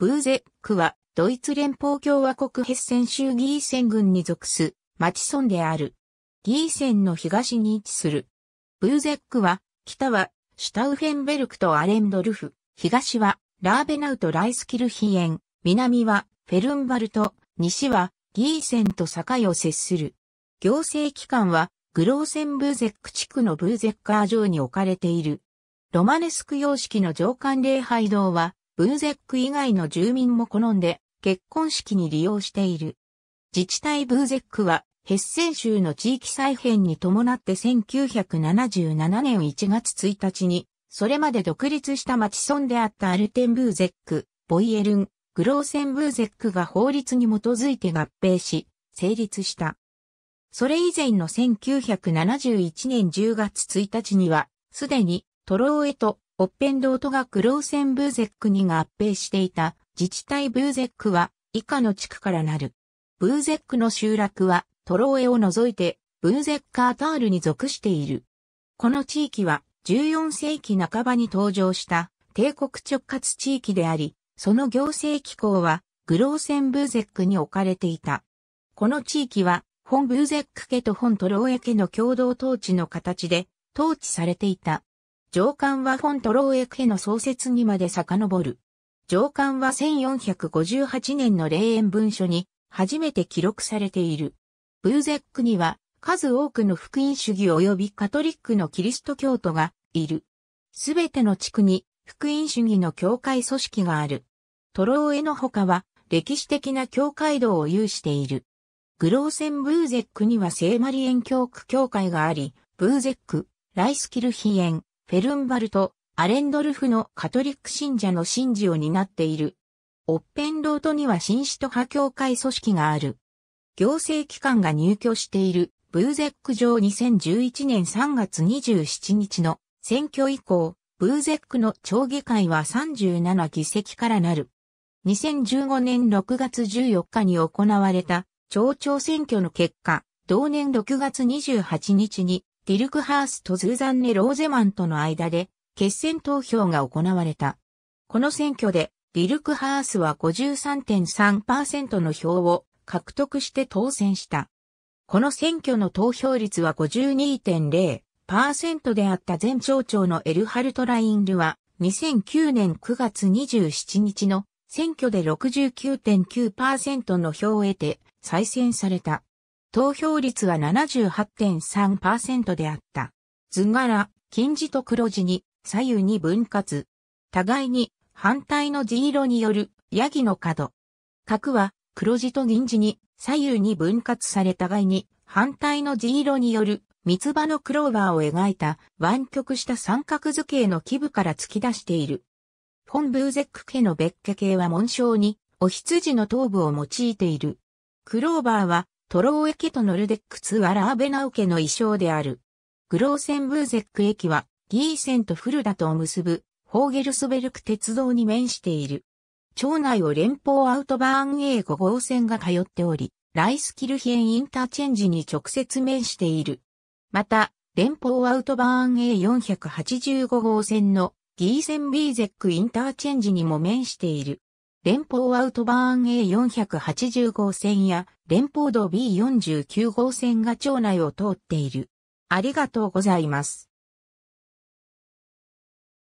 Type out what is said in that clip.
ブーゼックは、ドイツ連邦共和国ヘッセン州ギーセン郡に属す、町村である。ギーセンの東に位置する。ブーゼックは、北は、シュタウフェンベルクとアレンドルフ、東は、ラーベナウとライスキルヒエン、南は、フェルンバルト、西は、ギーセンと境を接する。行政機関は、グローセンブーゼック地区のブーゼッカー城に置かれている。ロマネスク様式の上官礼拝堂は、ブーゼック以外の住民も好んで結婚式に利用している。自治体ブーゼックはヘッセン州の地域再編に伴って1977年1月1日に、それまで独立した町村であったアルテンブーゼック、ボイエルン、グローセンブーゼックが法律に基づいて合併し、成立した。それ以前の1971年10月1日には、すでにトローエとオッペンドートがクローセンブーゼックに合併していた自治体ブーゼックは以下の地区からなる。ブーゼックの集落はトローエを除いてブーゼッカータールに属している。この地域は14世紀半ばに登場した帝国直轄地域であり、その行政機構はグローセンブーゼックに置かれていた。この地域は本ブーゼック家と本トローエ家の共同統治の形で統治されていた。上官はフォントローエクヘの創設にまで遡る。上官は1458年の霊園文書に初めて記録されている。ブーゼックには数多くの福音主義及びカトリックのキリスト教徒がいる。すべての地区に福音主義の教会組織がある。トローエの他は歴史的な教会道を有している。グローセンブーゼックには聖マリエン教区教会があり、ブーゼック、ライスキルヒエン、フェルンバルト、アレンドルフのカトリック信者の信事を担っている。オッペンロートには新使徒派協会組織がある。行政機関が入居しているブーゼック城2011年3月27日の選挙以降、ブーゼックの町議会は37議席からなる。2015年6月14日に行われた町長選挙の結果、同年6月28日にディルクハースとズーザンネ・ローゼマンとの間で決選投票が行われた。この選挙でディルクハースは53.3%の票を獲得して当選した。この選挙の投票率は52.0%であった前町長のエルハルト・ラインルは2009年9月27日の選挙で69.9%の票を得て再選された。投票率は78.3%であった。図柄、金字と黒字に左右に分割。互いに反対の字色によるヤギの角。角は黒字と銀字に左右に分割され互いに反対の字色による三つ葉のクローバーを描いた湾曲した三角図形の基部から突き出している。フォン・ブーゼック家の別家系は紋章にお羊の頭部を用いている。クローバーはトロー駅とノルデックツアラーベナウケの衣装である。グローセンブーゼック駅はギーセンとフルダとを結ぶホーゲルスベルク鉄道に面している。町内を連邦アウトバーン A5 号線が通っており、ライスキルヒェンインターチェンジに直接面している。また、連邦アウトバーン A485 号線のギーセンビーゼックインターチェンジにも面している。連邦アウトバーン A480 号線や連邦道 B49 号線が町内を通っている。ありがとうございます。